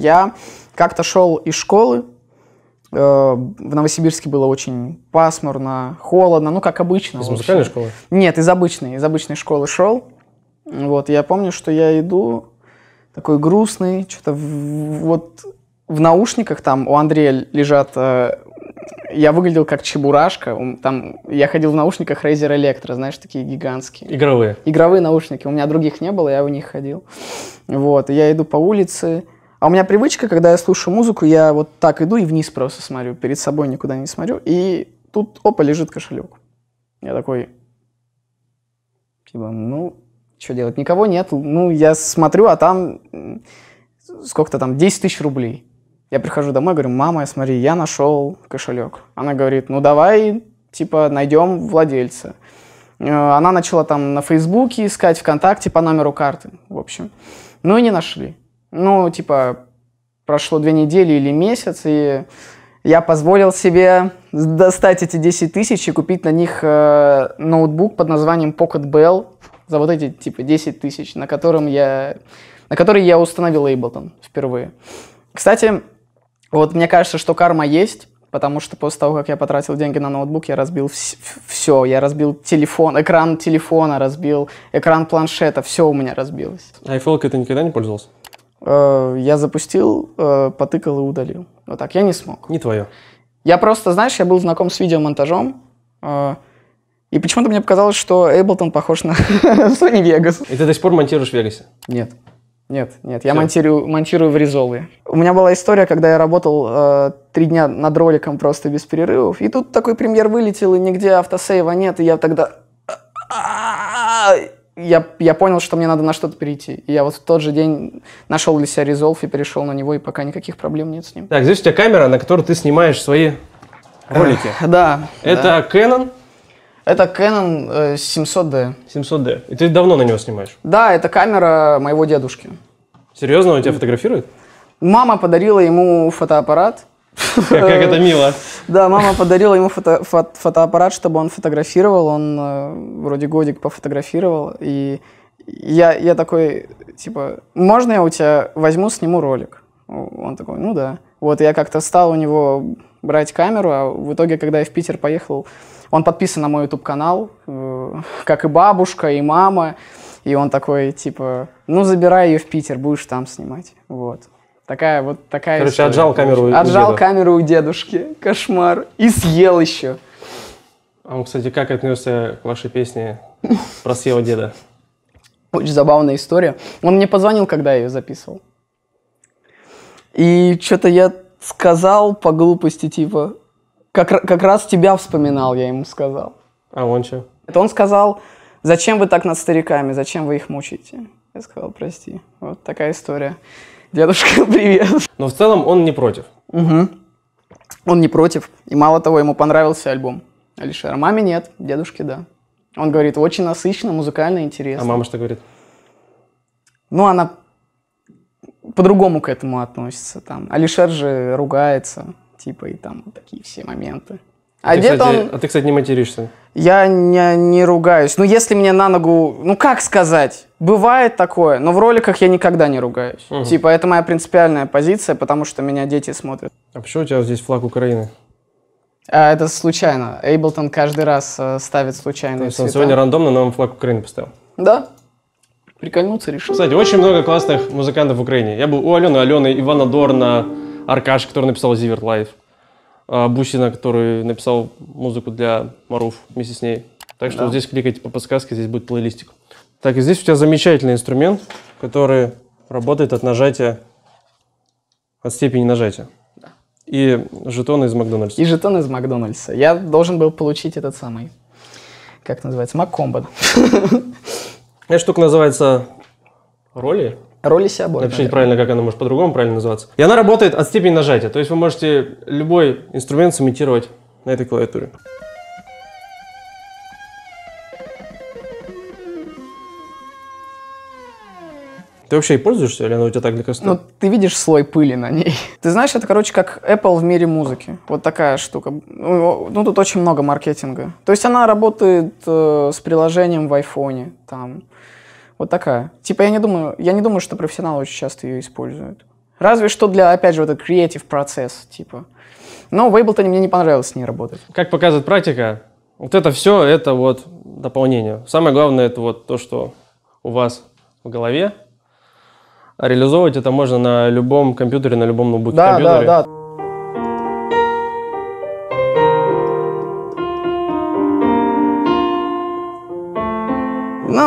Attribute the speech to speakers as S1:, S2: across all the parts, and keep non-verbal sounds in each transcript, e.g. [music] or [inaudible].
S1: Я как-то шел из школы, э, в Новосибирске было очень пасмурно, холодно, ну, как обычно. Из музыкальной школы? Нет, из обычной, из обычной школы шел. Вот, я помню, что я иду, такой грустный, что-то вот в наушниках там у Андрея лежат... Э, я выглядел как чебурашка. Там, я ходил в наушниках Razer Electro, знаешь, такие гигантские. Игровые? Игровые наушники. У меня других не было, я в них ходил. Вот, я иду по улице, а у меня привычка, когда я слушаю музыку, я вот так иду и вниз просто смотрю, перед собой никуда не смотрю, и тут, опа, лежит кошелек. Я такой, типа, ну, что делать, никого нет. Ну, я смотрю, а там сколько-то там, 10 тысяч рублей. Я прихожу домой, говорю, мама, смотри, я нашел кошелек. Она говорит, ну давай, типа, найдем владельца. Э, она начала там на Фейсбуке искать, ВКонтакте по номеру карты, в общем. Ну и не нашли. Ну, типа, прошло две недели или месяц, и я позволил себе достать эти 10 тысяч и купить на них э, ноутбук под названием Pocket Bell за вот эти, типа, 10 тысяч, на котором я... на который я установил Ableton впервые. Кстати, вот мне кажется, что карма есть, потому что после того, как я потратил деньги на ноутбук, я разбил вс- все. Я разбил телефон, экран телефона разбил, экран планшета, все у меня разбилось.
S2: А iPhone ты никогда не пользовался?
S1: Э, я запустил, э, потыкал и удалил. Вот так, я не смог. Не твое. Я просто, знаешь, я был знаком с видеомонтажом, э, и почему-то мне показалось, что Ableton похож на [laughs] Sony Vegas. И ты до сих пор монтируешь в Вегасе? Нет. Нет, нет, я монтирую, монтирую в Резолве. У меня была история, когда я работал э, три дня над роликом просто без перерывов, и тут такой премьер вылетел, и нигде автосейва нет, и я тогда... А, а, а, я, я понял, что мне надо на что-то перейти. И я вот в тот же день нашел для себя Resolve и перешел на него, и пока никаких проблем нет с ним.
S2: Так, здесь у тебя камера, на которой ты снимаешь свои ролики.
S1: да. Это да. Canon? Это Canon 700D. Э, 700D. И ты давно на него снимаешь? Да, это камера моего дедушки.
S2: Серьезно, он тебя фотографирует?
S1: Мама подарила ему фотоаппарат. Как, это э, мило. Да, мама подарила ему фотоаппарат, чтобы он фотографировал. Он э, вроде годик пофотографировал. И я, такой, типа, можно я у тебя возьму, сниму ролик? Он такой, ну да. Вот я как-то стал у него брать камеру, а в итоге, когда я в Питер поехал, он подписан на мой YouTube-канал, э, как и бабушка, и мама. И он такой, типа, ну забирай ее в Питер, будешь там снимать. Вот. Такая вот такая Короче, история. отжал камеру отжал у камеру у дедушки. Кошмар. И съел еще.
S2: А он, кстати, как отнесся к вашей песне про съела деда?
S1: Очень забавная история. Он мне позвонил, когда я ее записывал. И что-то я сказал по глупости, типа, как, как раз тебя вспоминал, я ему сказал. А он что? Это он сказал, зачем вы так над стариками, зачем вы их мучаете? Я сказал, прости. Вот такая история. Дедушка, [laughs] привет. Но в целом он не против. Угу. Он не против. И мало того, ему понравился альбом. Алишер. Маме нет, дедушке да. Он говорит, очень насыщенно, музыкально, интересно. А мама что говорит? Ну, она по-другому к этому относится. Там. Алишер же ругается, типа, и там такие все моменты. А ты, кстати, он...
S2: А ты, кстати, не материшься?
S1: Я не, не ругаюсь. Ну, если мне на ногу... Ну, как сказать? Бывает такое, но в роликах я никогда не ругаюсь. Угу. Типа, это моя принципиальная позиция, потому что меня дети смотрят.
S2: А почему у тебя здесь флаг Украины?
S1: А, это случайно. Эйблтон каждый раз э, ставит случайно. То есть он цвета. сегодня рандомно
S2: нам флаг Украины поставил?
S1: Да. Прикольнуться решил. Кстати, очень
S2: много классных музыкантов в Украине. Я был у Алены, Алены, Ивана Дорна, Аркаш, который написал Зиверт Лайф. А, Бусина, который написал музыку для Маруф вместе с ней. Так что да. здесь кликайте по подсказке, здесь будет плейлистик. Так, и здесь у тебя замечательный инструмент, который работает от нажатия, от степени нажатия. Да. И жетоны из Макдональдса.
S1: И жетоны из Макдональдса. Я должен был получить этот самый, как называется, Маккомбо.
S2: Эта штука называется роли. Роли себя оборот. Напишите наверное. правильно, как она может по-другому правильно называться. И она работает от степени нажатия. То есть вы можете любой инструмент сымитировать на этой клавиатуре. Ты вообще и пользуешься, или она у тебя так для костюма? Ну,
S1: ты видишь слой пыли на ней. [laughs] Ты знаешь, это, короче, как Apple в мире музыки. Вот такая штука. Ну, ну тут очень много маркетинга. То есть она работает э, с приложением в айфоне, там, вот такая. Типа я не думаю, я не думаю, что профессионалы очень часто ее используют. Разве что для, опять же, вот этот креатив процесс, типа. Но в Ableton мне не понравилось с ней работать.
S2: Как показывает практика, вот это все, это вот дополнение. Самое главное, это вот то, что у вас в голове. А реализовывать это можно на любом компьютере, на любом ноутбуке да, компьютере. Да, да,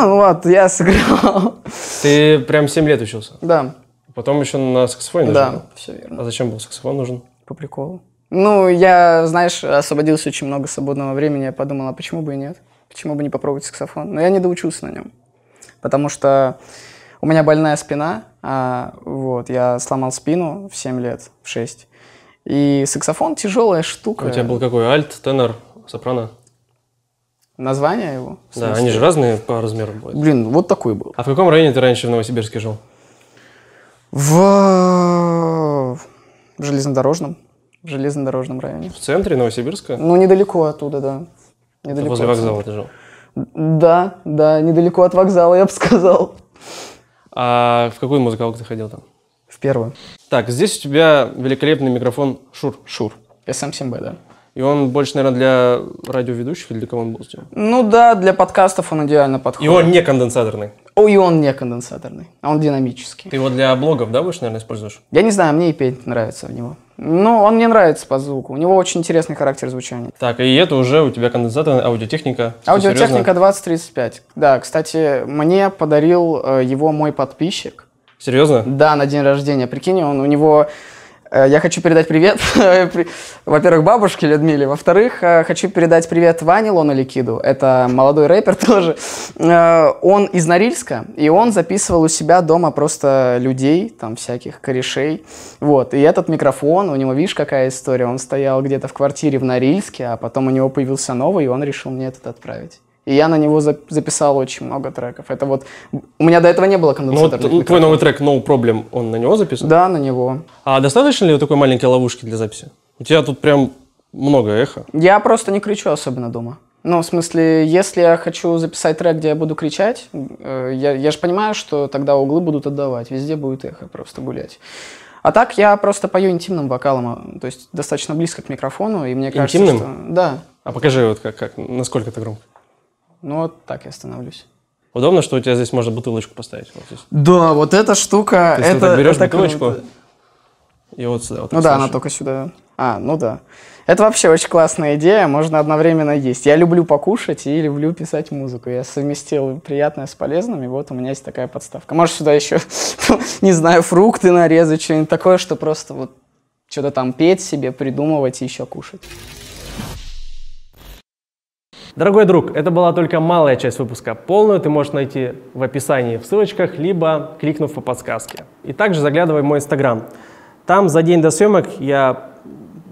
S1: вот, я сыграл.
S2: Ты прям 7 лет учился? Да. Потом еще на саксофоне Да, все верно. А зачем был саксофон нужен? По приколу.
S1: Ну, я, знаешь, освободился очень много свободного времени, я подумал, а почему бы и нет? Почему бы не попробовать саксофон? Но я не доучился на нем, потому что у меня больная спина, а, вот, я сломал спину в 7 лет, в 6. И саксофон тяжелая штука. А у тебя был
S2: какой? Альт, тенор, сопрано?
S1: Название его?
S2: Да, они же разные по размеру бывают. Блин, вот такой был. А в каком районе ты раньше в Новосибирске жил?
S1: В, в железнодорожном. В железнодорожном районе. В центре Новосибирска? Ну, недалеко оттуда, да. Недалеко Возле вокзала ты жил? Да, да, недалеко от вокзала, я бы сказал.
S2: А в какую музыкалку ты ходил там? В первую. Так, здесь у тебя великолепный микрофон Шур. Шур. SM7B, эм да. И он больше, наверное, для радиоведущих или для кого он был сделан?
S1: Ну да, для подкастов он идеально подходит. И он не
S2: конденсаторный?
S1: О, и он не конденсаторный, а он динамический.
S2: Ты его для блогов, да, больше, наверное, используешь?
S1: Я не знаю, мне и петь нравится в него. Ну, он мне нравится по звуку. У него очень интересный характер звучания.
S2: Так, и это уже у тебя конденсаторная аудиотехника. Аудиотехника
S1: 2035. Да, кстати, мне подарил э, его мой подписчик. Серьезно? Да, на день рождения. Прикинь, он у него Э, я хочу передать привет, [laughs] во-первых, бабушке Людмиле, во-вторых, э, хочу передать привет Ване Ликиду. это молодой рэпер [laughs] тоже. Э, он из Норильска, и он записывал у себя дома просто людей, там всяких корешей, вот. И этот микрофон, у него, видишь, какая история, он стоял где-то в квартире в Норильске, а потом у него появился новый, и он решил мне этот отправить. И я на него записал очень много треков. Это вот... У меня до этого не было конденсаторных ну, вот, Твой новый трек No Problem, он на него записан? Да, на него.
S2: А достаточно ли такой маленькой ловушки для записи? У тебя тут прям много эхо.
S1: Я просто не кричу особенно дома. Ну, в смысле, если я хочу записать трек, где я буду кричать, э, я, я же понимаю, что тогда углы будут отдавать, везде будет эхо просто гулять. А так я просто пою интимным вокалом, а, то есть достаточно близко к микрофону, и мне кажется, интимным? что... Да.
S2: А покажи вот как, как, насколько это громко.
S1: Ну, вот так я становлюсь.
S2: Удобно, что у тебя здесь можно бутылочку поставить. Вот здесь.
S1: Да, вот эта штука... То это, ты так берешь это бутылочку круто.
S2: и вот сюда. Вот ну да, она только сюда.
S1: А, ну да. Это вообще очень классная идея, можно одновременно есть. Я люблю покушать и люблю писать музыку. Я совместил приятное с полезным, и вот у меня есть такая подставка. Можешь сюда еще, [laughs] не знаю, фрукты нарезать, что-нибудь такое, что просто вот что-то там петь себе, придумывать и еще кушать.
S2: Дорогой друг, это была только малая часть выпуска. Полную ты можешь найти в описании в ссылочках, либо кликнув по подсказке. И также заглядывай в мой инстаграм. Там за день до съемок я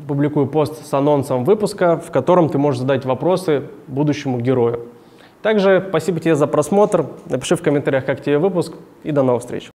S2: публикую пост с анонсом выпуска, в котором ты можешь задать вопросы будущему герою. Также спасибо тебе за просмотр, напиши в комментариях, как тебе выпуск, и до новых встреч.